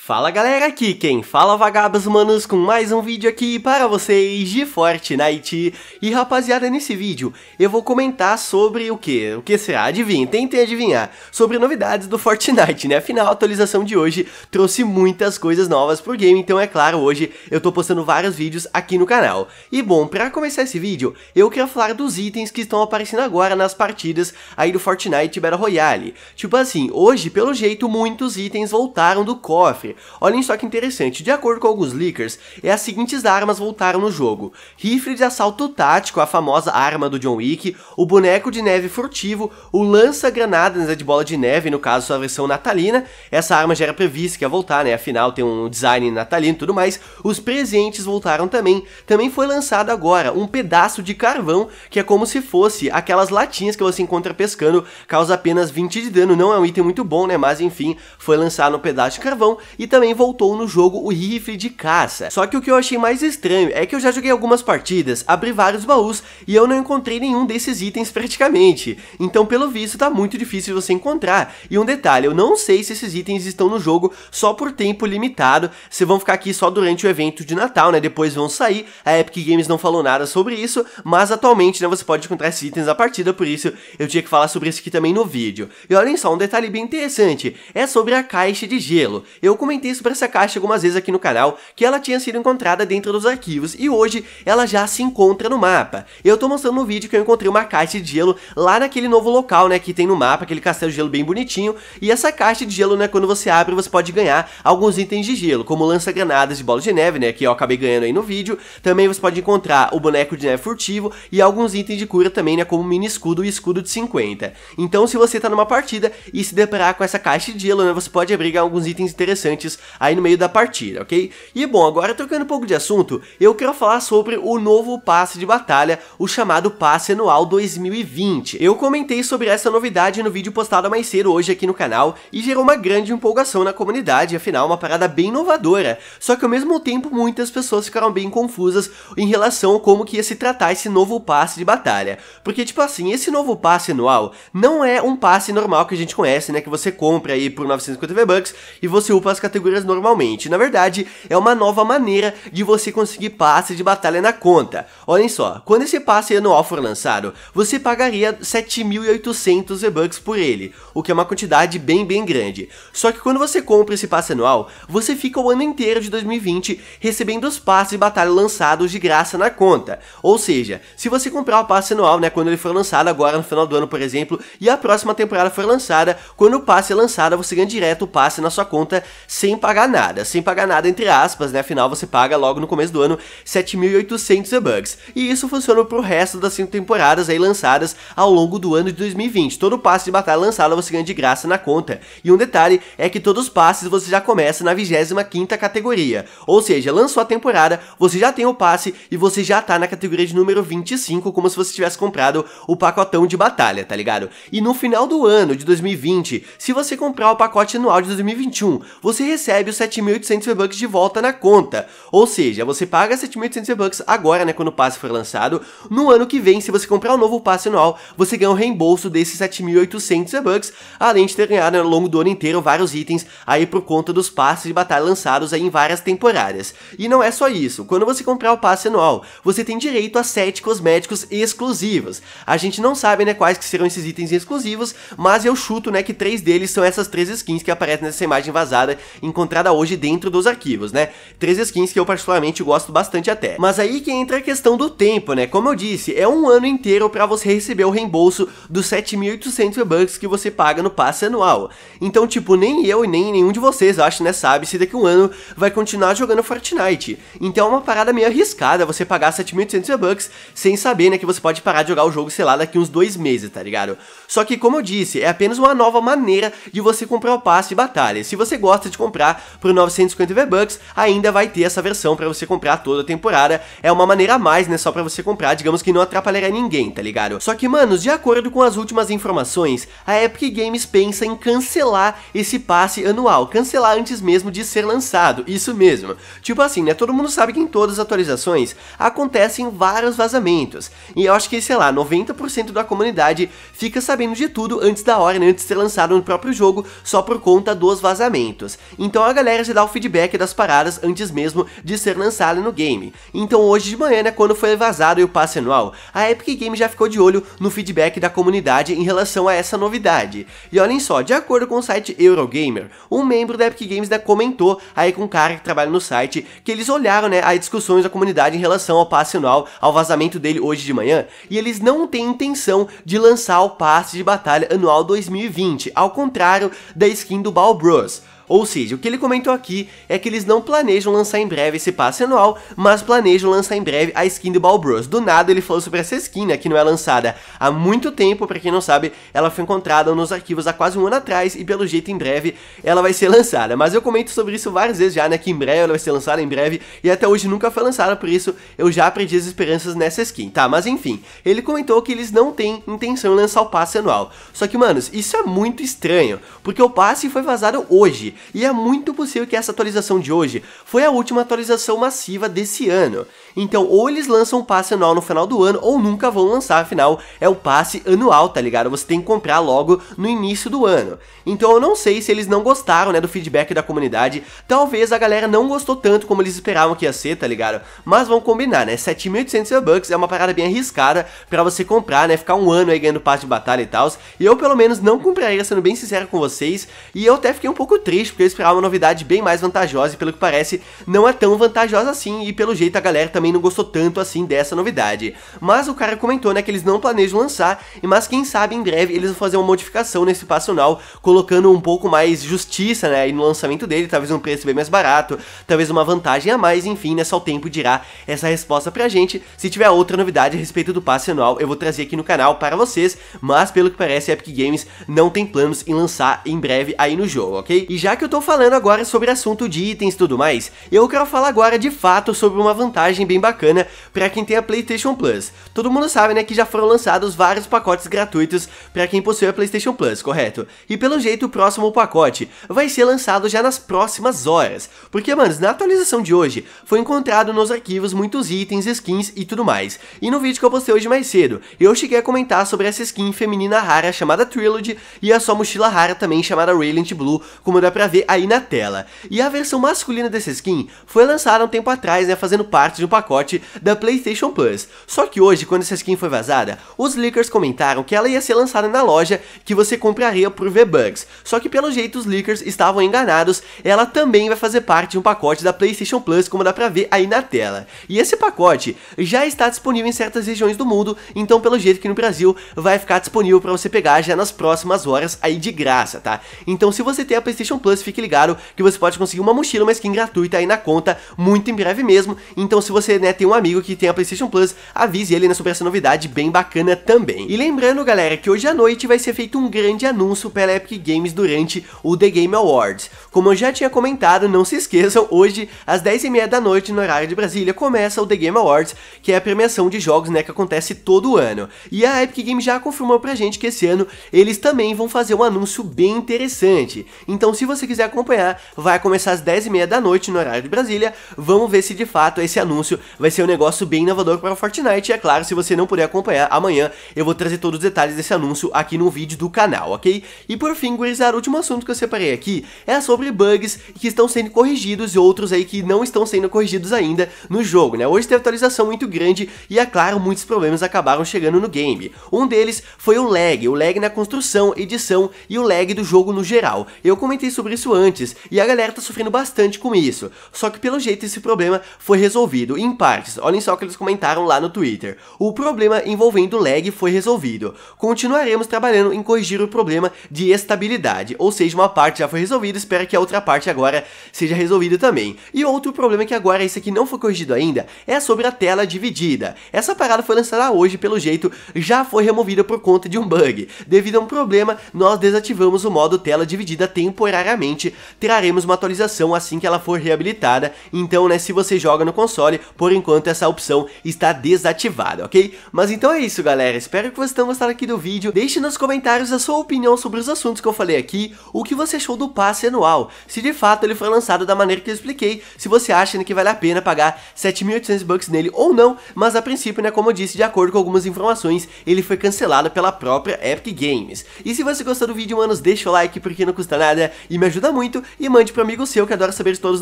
Fala galera, aqui quem fala vagabos manos com mais um vídeo aqui para vocês de Fortnite E rapaziada, nesse vídeo eu vou comentar sobre o que? O que será? Adivinha, tentem adivinhar Sobre novidades do Fortnite, né? Afinal, a atualização de hoje trouxe muitas coisas novas pro game Então é claro, hoje eu tô postando vários vídeos aqui no canal E bom, para começar esse vídeo, eu quero falar dos itens que estão aparecendo agora nas partidas aí do Fortnite Battle Royale Tipo assim, hoje, pelo jeito, muitos itens voltaram do cofre Mafia. Olhem só que interessante, de acordo com alguns leakers, é as seguintes armas voltaram no jogo. Rifle de assalto tático, a famosa arma do John Wick, o boneco de neve furtivo, o lança-granadas né, de bola de neve, no caso sua versão natalina, essa arma já era prevista que ia voltar, né, afinal tem um design natalino e tudo mais. Os presentes voltaram também. Também foi lançado agora um pedaço de carvão, que é como se fosse aquelas latinhas que você encontra pescando, causa apenas 20 de dano, não é um item muito bom, né, mas enfim, foi lançado um pedaço de carvão e também voltou no jogo o rifle de caça. Só que o que eu achei mais estranho é que eu já joguei algumas partidas, abri vários baús e eu não encontrei nenhum desses itens praticamente. Então pelo visto tá muito difícil você encontrar. E um detalhe, eu não sei se esses itens estão no jogo só por tempo limitado, se vão ficar aqui só durante o evento de Natal, né? Depois vão sair, a Epic Games não falou nada sobre isso, mas atualmente né, você pode encontrar esses itens na partida, por isso eu tinha que falar sobre isso aqui também no vídeo. E olhem só, um detalhe bem interessante, é sobre a caixa de gelo. Eu comentei sobre essa caixa algumas vezes aqui no canal, que ela tinha sido encontrada dentro dos arquivos e hoje ela já se encontra no mapa. Eu tô mostrando no vídeo que eu encontrei uma caixa de gelo lá naquele novo local, né, que tem no mapa, aquele castelo de gelo bem bonitinho, e essa caixa de gelo, né, quando você abre, você pode ganhar alguns itens de gelo, como lança-granadas de bola de neve, né, que eu acabei ganhando aí no vídeo, também você pode encontrar o boneco de neve furtivo e alguns itens de cura também, né, como mini escudo e escudo de 50. Então, se você tá numa partida e se deparar com essa caixa de gelo, né, você pode abrir alguns itens interessantes interessantes aí no meio da partida, ok? E bom, agora trocando um pouco de assunto, eu quero falar sobre o novo passe de batalha, o chamado Passe Anual 2020. Eu comentei sobre essa novidade no vídeo postado mais cedo hoje aqui no canal e gerou uma grande empolgação na comunidade, afinal uma parada bem inovadora, só que ao mesmo tempo muitas pessoas ficaram bem confusas em relação a como que ia se tratar esse novo passe de batalha, porque tipo assim, esse novo passe anual não é um passe normal que a gente conhece, né, que você compra aí por 950 V-Bucks e você upa as categorias normalmente. Na verdade, é uma nova maneira de você conseguir passe de batalha na conta. Olhem só, quando esse passe anual for lançado, você pagaria 7.800 V-Bucks por ele, o que é uma quantidade bem, bem grande. Só que quando você compra esse passe anual, você fica o ano inteiro de 2020 recebendo os passes de batalha lançados de graça na conta. Ou seja, se você comprar o passe anual, né, quando ele for lançado agora no final do ano, por exemplo, e a próxima temporada for lançada, quando o passe é lançado, você ganha direto o passe na sua conta sem pagar nada. Sem pagar nada, entre aspas, né? Afinal, você paga logo no começo do ano 7.800 v E isso funciona pro resto das 5 temporadas aí lançadas ao longo do ano de 2020. Todo passe de batalha lançado você ganha de graça na conta. E um detalhe é que todos os passes você já começa na 25ª categoria. Ou seja, lançou a temporada, você já tem o passe e você já tá na categoria de número 25, como se você tivesse comprado o pacotão de batalha, tá ligado? E no final do ano de 2020, se você comprar o pacote anual de 2021, você você recebe os 7.800 V-Bucks de volta na conta. Ou seja, você paga 7.800 V-Bucks agora, né, quando o passe for lançado. No ano que vem, se você comprar um novo passe anual, você ganha um reembolso desses 7.800 V-Bucks, além de ter ganhado né, ao longo do ano inteiro vários itens aí por conta dos passes de batalha lançados aí em várias temporadas. E não é só isso, quando você comprar o passe anual, você tem direito a 7 cosméticos exclusivos. A gente não sabe, né, quais que serão esses itens exclusivos, mas eu chuto, né, que três deles são essas três skins que aparecem nessa imagem vazada encontrada hoje dentro dos arquivos, né? Três skins que eu particularmente gosto bastante até. Mas aí que entra a questão do tempo, né? Como eu disse, é um ano inteiro para você receber o reembolso dos 7.800 V-Bucks que você paga no passe anual. Então, tipo, nem eu e nem nenhum de vocês, acho, né, sabe se daqui a um ano vai continuar jogando Fortnite. Então é uma parada meio arriscada você pagar 7.800 V-Bucks sem saber, né, que você pode parar de jogar o jogo, sei lá, daqui uns dois meses, tá ligado? Só que, como eu disse, é apenas uma nova maneira de você comprar o passe de batalha. Se você gosta de de comprar por 950 V-Bucks, ainda vai ter essa versão para você comprar toda a temporada. É uma maneira a mais, né, só para você comprar, digamos que não atrapalhará ninguém, tá ligado? Só que, manos, de acordo com as últimas informações, a Epic Games pensa em cancelar esse passe anual, cancelar antes mesmo de ser lançado, isso mesmo. Tipo assim, né, todo mundo sabe que em todas as atualizações acontecem vários vazamentos, e eu acho que, sei lá, 90% da comunidade fica sabendo de tudo antes da hora, né, antes de ser lançado no próprio jogo, só por conta dos vazamentos. Então a galera já dá o feedback das paradas antes mesmo de ser lançado no game. Então hoje de manhã, né, quando foi vazado o passe anual, a Epic Games já ficou de olho no feedback da comunidade em relação a essa novidade. E olhem só, de acordo com o site Eurogamer, um membro da Epic Games né, comentou aí com um cara que trabalha no site que eles olharam né, as discussões da comunidade em relação ao passe anual, ao vazamento dele hoje de manhã, e eles não têm intenção de lançar o passe de batalha anual 2020, ao contrário da skin do Ball Bros. Ou seja, o que ele comentou aqui é que eles não planejam lançar em breve esse passe anual, mas planejam lançar em breve a skin do Bros. Do nada ele falou sobre essa skin, né, que não é lançada há muito tempo, para quem não sabe, ela foi encontrada nos arquivos há quase um ano atrás e pelo jeito em breve ela vai ser lançada. Mas eu comento sobre isso várias vezes já, né, que em breve ela vai ser lançada em breve e até hoje nunca foi lançada, por isso eu já perdi as esperanças nessa skin, tá? Mas enfim, ele comentou que eles não têm intenção de lançar o passe anual. Só que, manos, isso é muito estranho, porque o passe foi vazado hoje e é muito possível que essa atualização de hoje foi a última atualização massiva desse ano. Então, ou eles lançam um passe anual no final do ano, ou nunca vão lançar, afinal, é o passe anual, tá ligado? Você tem que comprar logo no início do ano. Então, eu não sei se eles não gostaram, né, do feedback da comunidade, talvez a galera não gostou tanto como eles esperavam que ia ser, tá ligado? Mas vamos combinar, né, 7.800 bucks é uma parada bem arriscada para você comprar, né, ficar um ano aí ganhando passe de batalha e tal, e eu pelo menos não compraria, sendo bem sincero com vocês, e eu até fiquei um pouco triste porque eu esperava uma novidade bem mais vantajosa e pelo que parece não é tão vantajosa assim e pelo jeito a galera também não gostou tanto assim dessa novidade. Mas o cara comentou né, que eles não planejam lançar, e mas quem sabe em breve eles vão fazer uma modificação nesse passional colocando um pouco mais justiça né, no lançamento dele, talvez um preço bem mais barato, talvez uma vantagem a mais, enfim, né, só o tempo dirá essa resposta pra gente. Se tiver outra novidade a respeito do passe anual, eu vou trazer aqui no canal para vocês, mas pelo que parece a Epic Games não tem planos em lançar em breve aí no jogo, ok? E já que eu tô falando agora é sobre assunto de itens e tudo mais, eu quero falar agora de fato sobre uma vantagem bem bacana para quem tem a PlayStation Plus. Todo mundo sabe, né, que já foram lançados vários pacotes gratuitos para quem possui a PlayStation Plus, correto? E pelo jeito o próximo pacote vai ser lançado já nas próximas horas, porque, manos, na atualização de hoje foi encontrado nos arquivos muitos itens, skins e tudo mais. E no vídeo que eu postei hoje mais cedo, eu cheguei a comentar sobre essa skin feminina rara chamada Trilogy e a sua mochila rara também chamada Radiant Blue, como dá pra ver aí na tela. E a versão masculina dessa skin foi lançada há um tempo atrás, né, fazendo parte de um pacote da PlayStation Plus. Só que hoje, quando essa skin foi vazada, os leakers comentaram que ela ia ser lançada na loja que você compraria por V-Bucks. Só que pelo jeito os leakers estavam enganados, ela também vai fazer parte de um pacote da PlayStation Plus, como dá pra ver aí na tela. E esse pacote já está disponível em certas regiões do mundo, então pelo jeito que no Brasil vai ficar disponível para você pegar já nas próximas horas aí de graça, tá? Então se você tem a PlayStation Plus, fique ligado que você pode conseguir uma mochila, uma skin gratuita aí na conta, muito em breve mesmo. Então se você né, tem um amigo que tem a PlayStation Plus, avise ele né, sobre essa novidade bem bacana também. E lembrando galera que hoje à noite vai ser feito um grande anúncio pela Epic Games durante o The Game Awards. Como eu já tinha comentado, não se esqueçam, hoje às 10h30 da noite no horário de Brasília começa o The Game Awards, que é a premiação de jogos né, que acontece todo ano. E a Epic Games já confirmou pra gente que esse ano eles também vão fazer um anúncio bem interessante. Então se você você quiser acompanhar, vai começar às 10h30 da noite no horário de Brasília. Vamos ver se de fato esse anúncio vai ser um negócio bem inovador para o Fortnite. E é claro, se você não puder acompanhar amanhã, eu vou trazer todos os detalhes desse anúncio aqui no vídeo do canal, ok? E por fim, gurizada, o último assunto que eu separei aqui é sobre bugs que estão sendo corrigidos e outros aí que não estão sendo corrigidos ainda no jogo, né? Hoje teve atualização muito grande e, é claro, muitos problemas acabaram chegando no game. Um deles foi o lag, o lag na construção, edição e o lag do jogo no geral. Eu comentei sobre isso antes, e a galera tá sofrendo bastante com isso. Só que pelo jeito esse problema foi resolvido em partes, olhem só o que eles comentaram lá no Twitter. O problema envolvendo lag foi resolvido. Continuaremos trabalhando em corrigir o problema de estabilidade, ou seja, uma parte já foi resolvida, espero que a outra parte agora seja resolvida também. E outro problema que agora esse aqui não foi corrigido ainda, é sobre a tela dividida. Essa parada foi lançada hoje, pelo jeito, já foi removida por conta de um bug. Devido a um problema, nós desativamos o modo tela dividida temporariamente certamente traremos uma atualização assim que ela for reabilitada, então né, se você joga no console, por enquanto essa opção está desativada, ok? Mas então é isso galera, espero que vocês tenham gostado aqui do vídeo, deixe nos comentários a sua opinião sobre os assuntos que eu falei aqui, o que você achou do passe anual, se de fato ele foi lançado da maneira que eu expliquei, se você acha né, que vale a pena pagar 7.800 bucks nele ou não, mas a princípio, né, como eu disse, de acordo com algumas informações, ele foi cancelado pela própria Epic Games. E se você gostou do vídeo, manos, deixa o like porque não custa nada e me ajuda ajuda muito e mande para amigo seu que adora saber de todas as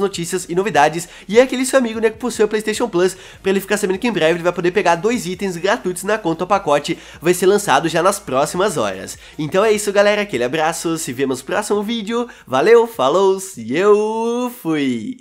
notícias e novidades e é aquele seu amigo né, que possui o PlayStation Plus para ele ficar sabendo que em breve ele vai poder pegar dois itens gratuitos na conta ou pacote, vai ser lançado já nas próximas horas. Então é isso galera, aquele abraço, se vemos no próximo vídeo, valeu, falou e eu fui!